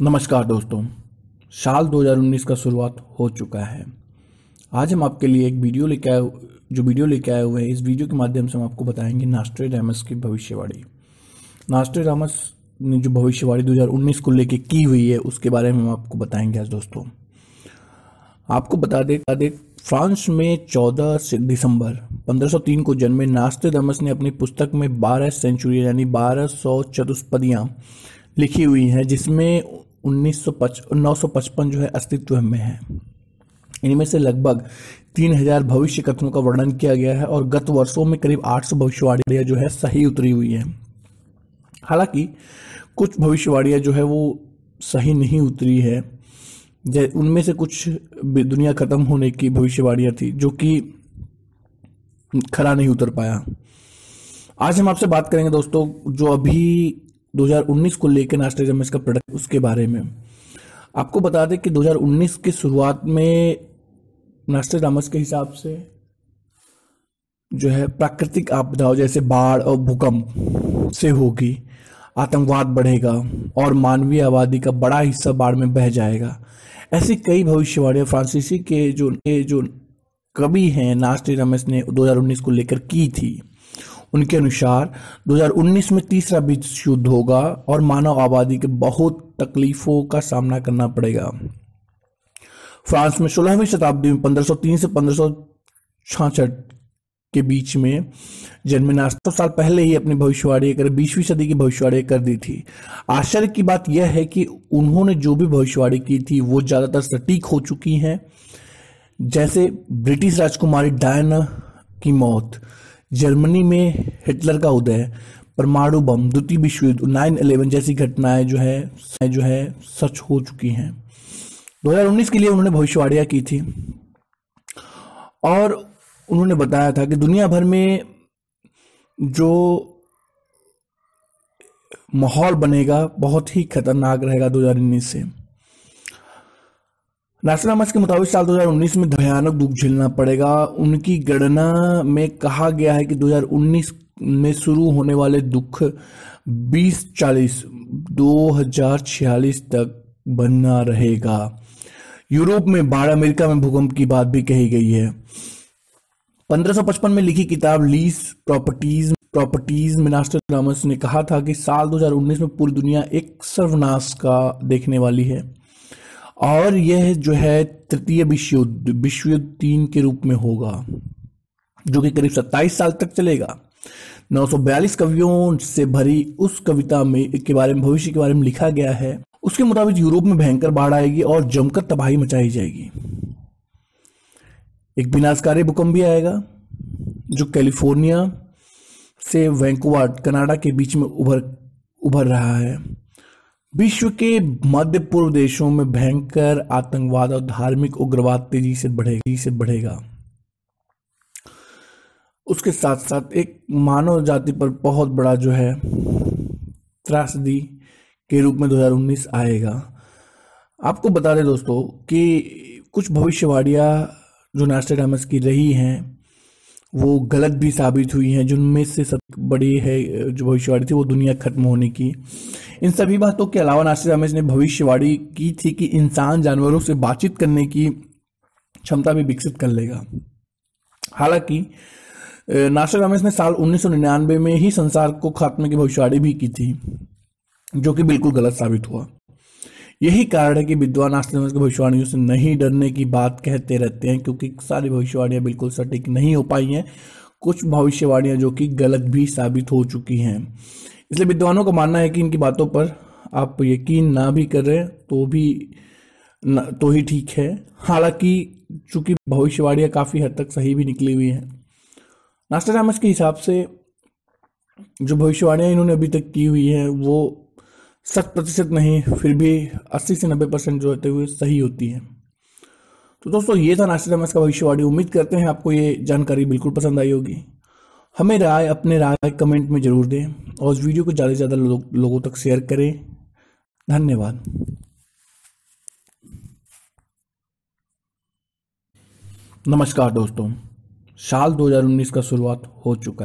नमस्कार दोस्तों साल 2019 का शुरुआत हो चुका है आज हम आपके लिए एक वीडियो लेके आए जो वीडियो लेके आए हुए हैं इस वीडियो के माध्यम से हम आपको बताएंगे नास्ट्रे रामस की भविष्यवाणी नास्ट्रे रामस ने जो भविष्यवाणी 2019 को लेके की हुई है उसके बारे में हम आपको बताएंगे आज दोस्तों आपको बता दें बता दें फ्रांस में 14 दिसंबर 1503 को जन्मे नास्ते दमस ने अपनी पुस्तक में 12 सेंचुरी यानी बारह सौ चतुष्पदियाँ लिखी हुई हैं जिसमें उन्नीस सौ जो है अस्तित्व में है इनमें से लगभग तीन हजार भविष्य कथनों का वर्णन किया गया है और गत वर्षों में करीब 800 भविष्यवाणियां जो है सही उतरी हुई हैं हालांकि कुछ भविष्यवाणियां जो है वो सही नहीं उतरी है उनमें से कुछ दुनिया खत्म होने की भविष्यवाणियां थी जो कि खरा नहीं उतर पाया आज हम आपसे बात करेंगे दोस्तों जो अभी 2019 को लेकर नास्टर जम का प्रोडक्ट उसके बारे में आपको बता दें कि 2019 की शुरुआत में नास्ट्रेडामस के हिसाब से जो है प्राकृतिक आपदाओं जैसे बाढ़ और भूकंप से होगी आतंकवाद बढ़ेगा और मानवीय आबादी का बड़ा हिस्सा बाढ़ में बह जाएगा ऐसी कई भविष्यवाणियां फ्रांसीसी के जो के जो कवि हैं रमेश ने 2019 को लेकर की थी उनके अनुसार 2019 में तीसरा विश्व युद्ध होगा और मानव आबादी के बहुत तकलीफों का सामना करना पड़ेगा फ्रांस में सोलहवीं शताब्दी में 1503 से पंद्रह के बीच में जन्मे सौ साल पहले ही अपनी भविष्यवाणी कर बीसवीं सदी की भविष्यवाणी कर दी थी आश्चर्य की बात यह है कि उन्होंने जो भी भविष्यवाणी की थी वो ज़्यादातर सटीक हो चुकी हैं जैसे ब्रिटिश राजकुमारी डायना की मौत जर्मनी में हिटलर का उदय परमाणु बम द्वितीय विश्व युद्ध नाइन अलेवन जैसी घटनाएं जो है जो है सच हो चुकी हैं 2019 के लिए उन्होंने भविष्यवाणियां की थी और उन्होंने बताया था कि दुनिया भर में जो माहौल बनेगा बहुत ही खतरनाक रहेगा 2019 से नेशनल के मुताबिक साल 2019 में भयानक दुख झेलना पड़ेगा उनकी गणना में कहा गया है कि 2019 में शुरू होने वाले दुख 2040 2046 तक बना रहेगा यूरोप में बाढ़ अमेरिका में भूकंप की बात भी कही गई है 1555 में लिखी किताब लीज प्रॉपर्टीज प्रॉपर्टीज में ने कहा था कि साल 2019 में पूरी दुनिया एक सर्वनाश का देखने वाली है और यह जो है तृतीय विश्व युद्ध विश्व युद्ध तीन के रूप में होगा जो कि करीब सत्ताईस साल तक चलेगा 942 कवियों से भरी उस कविता में के बारे में भविष्य के बारे में लिखा गया है उसके मुताबिक यूरोप में भयंकर बाढ़ आएगी और जमकर तबाही मचाई जाएगी एक विनाशकारी भूकंप भी आएगा जो कैलिफोर्निया से वैंकुवर कनाडा के बीच में उभर उभर रहा है विश्व के मध्य पूर्व देशों में भयंकर आतंकवाद और धार्मिक उग्रवाद तेजी से बढ़ेगी से बढ़ेगा उसके साथ साथ एक मानव जाति पर बहुत बड़ा जो है त्रासदी के रूप में 2019 आएगा आपको बता दें दोस्तों कि कुछ भविष्यवाणियां जो नास्ट्राडामस की रही हैं वो गलत भी साबित हुई हैं जिनमें से सब बड़ी है जो भविष्यवाणी थी वो दुनिया खत्म होने की इन सभी बातों के अलावा नासिर अहमद ने भविष्यवाणी की थी कि इंसान जानवरों से बातचीत करने की क्षमता भी विकसित कर लेगा हालांकि नासिर अहमद ने साल 1999 में ही संसार को खात्मे की भविष्यवाणी भी की थी जो कि बिल्कुल गलत साबित हुआ यही कारण है कि विद्वान आस्तिकवाद भविष्यवाणियों से नहीं डरने की बात कहते रहते हैं क्योंकि सारी भविष्यवाणियाँ बिल्कुल सटीक नहीं हो पाई हैं कुछ भविष्यवाणियाँ जो कि गलत भी साबित हो चुकी हैं इसलिए विद्वानों का मानना है कि इनकी बातों पर आप यकीन ना भी करें तो भी न, तो ही ठीक है हालांकि चूंकि भविष्यवाणियाँ काफ़ी हद तक सही भी निकली हुई हैं नास्टाडामस के हिसाब से जो भविष्यवाणियाँ इन्होंने अभी तक की हुई हैं वो शत प्रतिशत नहीं फिर भी अस्सी से नब्बे परसेंट जो होते हुए सही होती है तो दोस्तों ये था नाश्ता दमस का भविष्यवाणी उम्मीद करते हैं आपको ये जानकारी बिल्कुल पसंद आई होगी हमें राय अपने राय कमेंट में ज़रूर दें और इस वीडियो को ज़्यादा से ज़्यादा लो, लोगों तक शेयर करें धन्यवाद नमस्कार दोस्तों साल 2019 का शुरुआत हो चुका है